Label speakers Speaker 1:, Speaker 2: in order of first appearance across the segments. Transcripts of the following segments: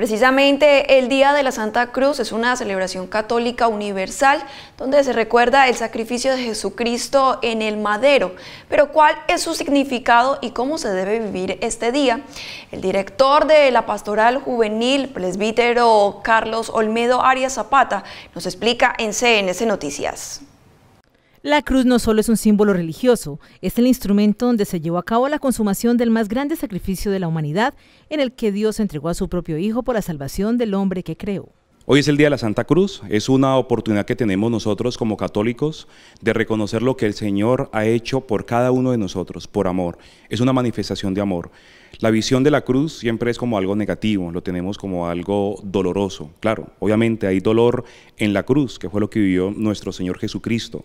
Speaker 1: Precisamente el Día de la Santa Cruz es una celebración católica universal donde se recuerda el sacrificio de Jesucristo en el madero. Pero ¿cuál es su significado y cómo se debe vivir este día? El director de la Pastoral Juvenil, presbítero Carlos Olmedo Arias Zapata, nos explica en CNS Noticias.
Speaker 2: La cruz no solo es un símbolo religioso, es el instrumento donde se llevó a cabo la consumación del más grande sacrificio de la humanidad, en el que Dios entregó a su propio Hijo por la salvación del hombre que creó.
Speaker 3: Hoy es el Día de la Santa Cruz, es una oportunidad que tenemos nosotros como católicos de reconocer lo que el Señor ha hecho por cada uno de nosotros, por amor. Es una manifestación de amor. La visión de la cruz siempre es como algo negativo, lo tenemos como algo doloroso. Claro, obviamente hay dolor en la cruz, que fue lo que vivió nuestro Señor Jesucristo.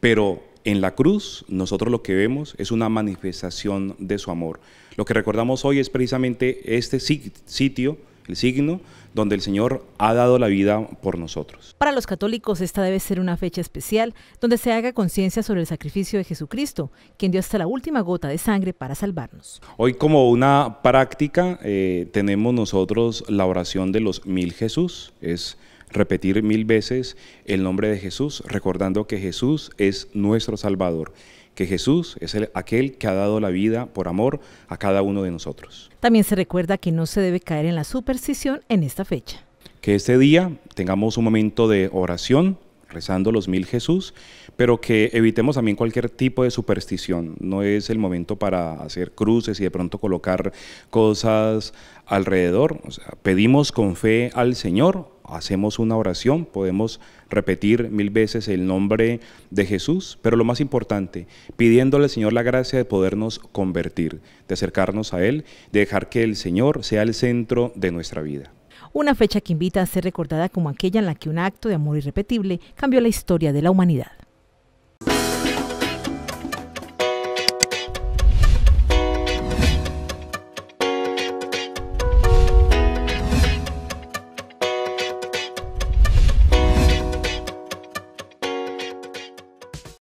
Speaker 3: Pero en la cruz nosotros lo que vemos es una manifestación de su amor. Lo que recordamos hoy es precisamente este sitio, el signo, donde el Señor ha dado la vida por nosotros.
Speaker 2: Para los católicos esta debe ser una fecha especial donde se haga conciencia sobre el sacrificio de Jesucristo, quien dio hasta la última gota de sangre para salvarnos.
Speaker 3: Hoy como una práctica eh, tenemos nosotros la oración de los mil Jesús, es repetir mil veces el nombre de Jesús, recordando que Jesús es nuestro Salvador que Jesús es el, aquel que ha dado la vida por amor a cada uno de nosotros.
Speaker 2: También se recuerda que no se debe caer en la superstición en esta fecha.
Speaker 3: Que este día tengamos un momento de oración, rezando los mil Jesús, pero que evitemos también cualquier tipo de superstición. No es el momento para hacer cruces y de pronto colocar cosas alrededor. pedimos con fe al Señor hacemos una oración, podemos repetir mil veces el nombre de Jesús, pero lo más importante, pidiéndole al Señor la gracia de podernos convertir, de acercarnos a Él, de dejar que el Señor sea el centro de nuestra vida.
Speaker 2: Una fecha que invita a ser recordada como aquella en la que un acto de amor irrepetible cambió la historia de la humanidad.